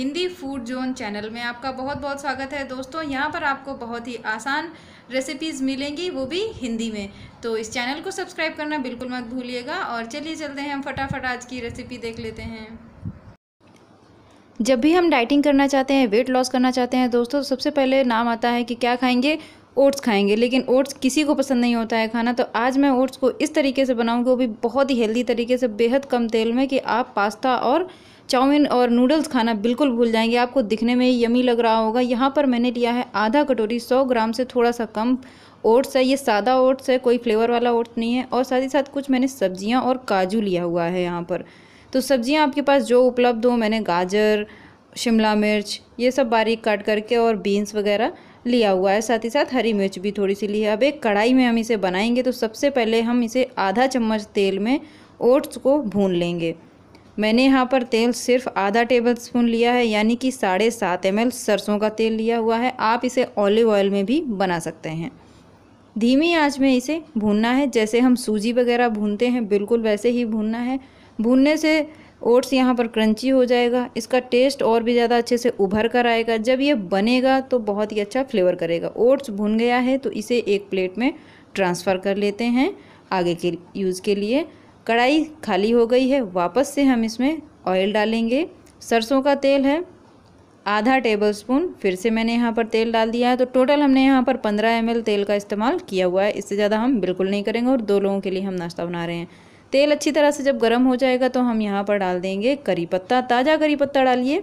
Hindi food zone channel में आपका बहुत बहुत स्वागत है दोस्तों यहाँ पर आपको बहुत ही आसान रेसिपीज़ मिलेंगी वो भी हिंदी में तो इस चैनल को सब्सक्राइब करना बिल्कुल मत भूलिएगा और चलिए चलते हैं हम फटाफट आज की रेसिपी देख लेते हैं जब भी हम डाइटिंग करना चाहते हैं वेट लॉस करना चाहते हैं दोस्तों सबसे पहले नाम आता है कि क्या खाएंगे ओट्स खाएंगे लेकिन ओट्स किसी को पसंद नहीं होता है खाना तो आज मैं ओट्स को इस तरीके से बनाऊँगी वो भी बहुत ही हेल्दी तरीके से बेहद कम तेल में कि आप पास्ता और चाउमीन और नूडल्स खाना बिल्कुल भूल जाएंगे आपको दिखने में यमी लग रहा होगा यहाँ पर मैंने लिया है आधा कटोरी सौ ग्राम से थोड़ा सा कम ओट्स है ये सादा ओट्स है कोई फ्लेवर वाला ओट्स नहीं है और साथ ही साथ कुछ मैंने सब्जियाँ और काजू लिया हुआ है यहाँ पर तो सब्जियाँ आपके पास जो उपलब्ध हो मैंने गाजर शिमला मिर्च ये सब बारीक काट करके और बीन्स वगैरह लिया हुआ है साथ ही साथ हरी मिर्च भी थोड़ी सी ली है अब एक कढ़ाई में हम इसे बनाएंगे तो सबसे पहले हम इसे आधा चम्मच तेल में ओट्स को भून लेंगे मैंने यहाँ पर तेल सिर्फ आधा टेबल स्पून लिया है यानी कि साढ़े सात एम सरसों का तेल लिया हुआ है आप इसे ऑलिव ऑयल में भी बना सकते हैं धीमी आंच में इसे भूनना है जैसे हम सूजी वगैरह भूनते हैं बिल्कुल वैसे ही भूनना है भूनने से ओट्स यहाँ पर क्रंची हो जाएगा इसका टेस्ट और भी ज़्यादा अच्छे से उभर कर आएगा जब ये बनेगा तो बहुत ही अच्छा फ्लेवर करेगा ओट्स भुन गया है तो इसे एक प्लेट में ट्रांसफ़र कर लेते हैं आगे के यूज़ के लिए कढ़ाई खाली हो गई है वापस से हम इसमें ऑयल डालेंगे सरसों का तेल है आधा टेबल स्पून फिर से मैंने यहाँ पर तेल डाल दिया है तो टोटल हमने यहाँ पर पंद्रह एम तेल का इस्तेमाल किया हुआ है इससे ज़्यादा हम बिल्कुल नहीं करेंगे और दो लोगों के लिए हम नाश्ता बना रहे हैं तेल अच्छी तरह से जब गर्म हो जाएगा तो हम यहाँ पर डाल देंगे करी पत्ता ताज़ा करी पत्ता डालिए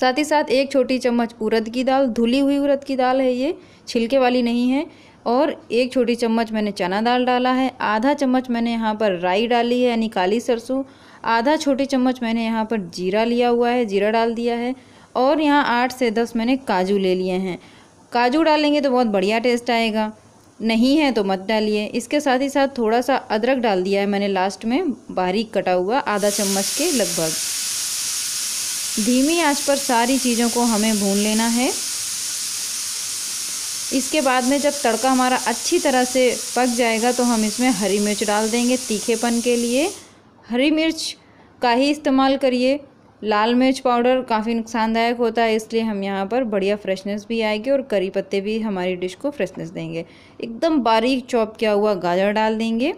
साथ ही साथ एक छोटी चम्मच उरद की दाल धुली हुई उरद की दाल है ये छिलके वाली नहीं है और एक छोटी चम्मच मैंने चना दाल डाला है आधा चम्मच मैंने यहाँ पर राई डाली है यानी काली सरसों आधा छोटी चम्मच मैंने यहाँ पर जीरा लिया हुआ है जीरा डाल दिया है और यहाँ आठ से दस मैंने काजू ले लिए हैं काजू डालेंगे तो बहुत बढ़िया टेस्ट आएगा नहीं है तो मत डालिए इसके साथ ही साथ थोड़ा सा अदरक डाल दिया है मैंने लास्ट में बारीक कटा हुआ आधा चम्मच के लगभग धीमी आंच पर सारी चीज़ों को हमें भून लेना है इसके बाद में जब तड़का हमारा अच्छी तरह से पक जाएगा तो हम इसमें हरी मिर्च डाल देंगे तीखेपन के लिए हरी मिर्च का ही इस्तेमाल करिए लाल मिर्च पाउडर काफ़ी नुकसानदायक होता है इसलिए हम यहाँ पर बढ़िया फ्रेशनेस भी आएगी और करी पत्ते भी हमारी डिश को फ्रेशनेस देंगे एकदम बारीक चॉप किया हुआ गाजर डाल देंगे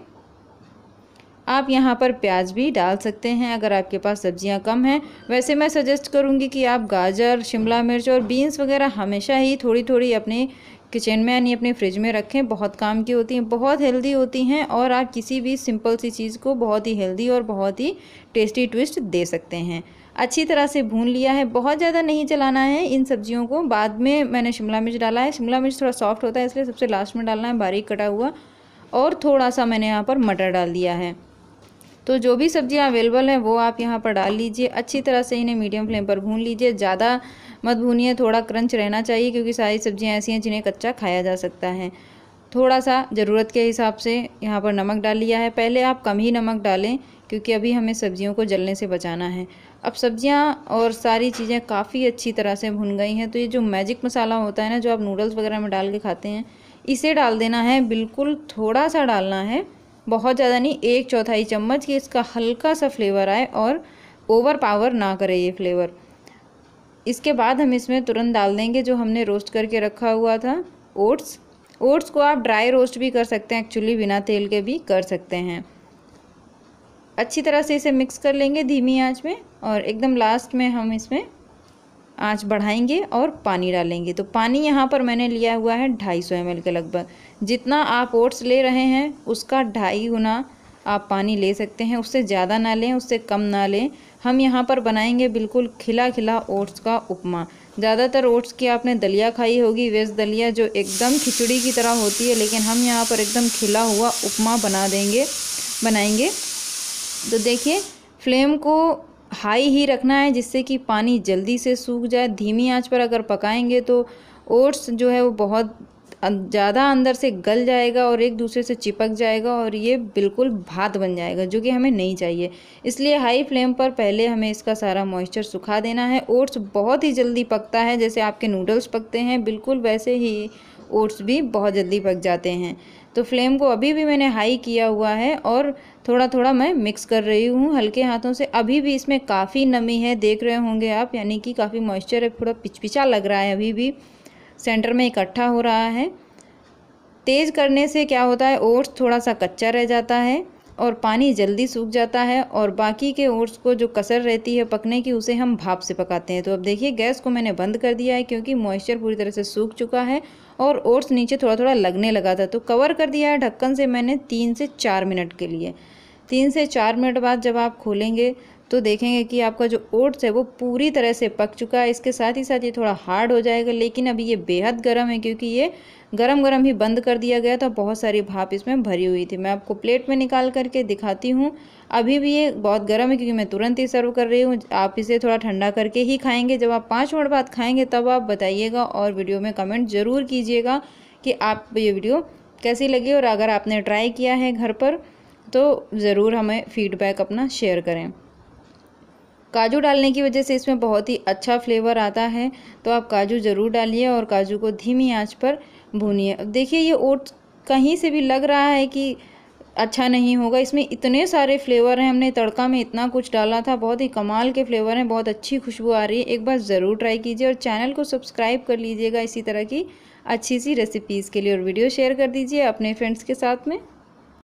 आप यहाँ पर प्याज भी डाल सकते हैं अगर आपके पास सब्जियाँ कम हैं वैसे मैं सजेस्ट करूँगी कि आप गाजर शिमला मिर्च और बीन्स वगैरह हमेशा ही थोड़ी थोड़ी अपने किचन में यानी अपने फ्रिज में रखें बहुत काम की होती हैं बहुत हेल्दी होती हैं और आप किसी भी सिंपल सी चीज़ को बहुत ही हेल्दी और बहुत ही टेस्टी ट्विस्ट दे सकते हैं अच्छी तरह से भून लिया है बहुत ज़्यादा नहीं चलाना है इन सब्जियों को बाद में मैंने शिमला मिर्च डाला है शिमला मिर्च थोड़ा सॉफ्ट होता है इसलिए सबसे लास्ट में डालना है बारीक कटा हुआ और थोड़ा सा मैंने यहाँ पर मटर डाल दिया है तो जो भी सब्ज़ियाँ अवेलेबल हैं वो आप यहाँ पर डाल लीजिए अच्छी तरह से इन्हें मीडियम फ्लेम पर भून लीजिए ज़्यादा मत भूनिए थोड़ा क्रंच रहना चाहिए क्योंकि सारी सब्जियाँ ऐसी हैं जिन्हें कच्चा खाया जा सकता है थोड़ा सा ज़रूरत के हिसाब से यहाँ पर नमक डाल लिया है पहले आप कम ही नमक डालें क्योंकि अभी हमें सब्जियों को जलने से बचाना है अब सब्जियाँ और सारी चीज़ें काफ़ी अच्छी तरह से भुन गई हैं तो ये जो मैजिक मसाला होता है ना जो आप नूडल्स वगैरह में डाल के खाते हैं इसे डाल देना है बिल्कुल थोड़ा सा डालना है बहुत ज़्यादा नहीं एक चौथाई चम्मच कि इसका हल्का सा फ्लेवर आए और ओवर पावर ना करे ये फ्लेवर इसके बाद हम इसमें तुरंत डाल देंगे जो हमने रोस्ट करके रखा हुआ था ओट्स ओट्स को आप ड्राई रोस्ट भी कर सकते हैं एक्चुअली बिना तेल के भी कर सकते हैं अच्छी तरह से इसे मिक्स कर लेंगे धीमी आंच में और एकदम लास्ट में हम इसमें आंच बढ़ाएंगे और पानी डालेंगे तो पानी यहाँ पर मैंने लिया हुआ है ढाई सौ एम के लगभग जितना आप ओट्स ले रहे हैं उसका ढाई गुना आप पानी ले सकते हैं उससे ज़्यादा ना लें उससे कम ना लें हम यहाँ पर बनाएंगे बिल्कुल खिला खिला ओट्स का उपमा ज़्यादातर ओट्स की आपने दलिया खाई होगी वेज दलिया जो एकदम खिचड़ी की तरह होती है लेकिन हम यहाँ पर एकदम खिला हुआ उपमा बना देंगे बनाएंगे तो देखिए फ्लेम को हाई ही रखना है जिससे कि पानी जल्दी से सूख जाए धीमी आंच पर अगर पकाएंगे तो ओट्स जो है वो बहुत अं, ज़्यादा अंदर से गल जाएगा और एक दूसरे से चिपक जाएगा और ये बिल्कुल भात बन जाएगा जो कि हमें नहीं चाहिए इसलिए हाई फ्लेम पर पहले हमें इसका सारा मॉइस्चर सुखा देना है ओट्स बहुत ही जल्दी पकता है जैसे आपके नूडल्स पकते हैं बिल्कुल वैसे ही ओट्स भी बहुत जल्दी पक जाते हैं तो फ्लेम को अभी भी मैंने हाई किया हुआ है और थोड़ा थोड़ा मैं मिक्स कर रही हूँ हल्के हाथों से अभी भी इसमें काफ़ी नमी है देख रहे होंगे आप यानी कि काफ़ी मॉइस्चर है थोड़ा पिचपिचा लग रहा है अभी भी सेंटर में इकट्ठा हो रहा है तेज़ करने से क्या होता है ओट्स थोड़ा सा कच्चा रह जाता है और पानी जल्दी सूख जाता है और बाकी के ओट्स को जो कसर रहती है पकने की उसे हम भाप से पकाते हैं तो अब देखिए गैस को मैंने बंद कर दिया है क्योंकि मॉइस्चर पूरी तरह से सूख चुका है और ओट्स नीचे थोड़ा थोड़ा लगने लगा था तो कवर कर दिया है ढक्कन से मैंने तीन से चार मिनट के लिए तीन से चार मिनट बाद जब आप खोलेंगे तो देखेंगे कि आपका जो ओट्स है वो पूरी तरह से पक चुका है इसके साथ ही साथ ये थोड़ा हार्ड हो जाएगा लेकिन अभी ये बेहद गर्म है क्योंकि ये गरम गरम ही बंद कर दिया गया था बहुत सारी भाप इसमें भरी हुई थी मैं आपको प्लेट में निकाल करके दिखाती हूँ अभी भी ये बहुत गर्म है क्योंकि मैं तुरंत ही सर्व कर रही हूँ आप इसे थोड़ा ठंडा करके ही खाएंगे जब आप पाँच मिनट बाद खाएंगे तब आप बताइएगा और वीडियो में कमेंट ज़रूर कीजिएगा कि आप ये वीडियो कैसी लगी और अगर आपने ट्राई किया है घर पर तो ज़रूर हमें फीडबैक अपना शेयर करें काजू डालने की वजह से इसमें बहुत ही अच्छा फ्लेवर आता है तो आप काजू ज़रूर डालिए और काजू को धीमी आंच पर भूनिए देखिए ये ओट्स कहीं से भी लग रहा है कि अच्छा नहीं होगा इसमें इतने सारे फ्लेवर हैं हमने तड़का में इतना कुछ डाला था बहुत ही कमाल के फ्लेवर हैं बहुत अच्छी खुशबू आ रही है एक बार ज़रूर ट्राई कीजिए और चैनल को सब्सक्राइब कर लीजिएगा इसी तरह की अच्छी सी रेसिपीज़ के लिए और वीडियो शेयर कर दीजिए अपने फ्रेंड्स के साथ में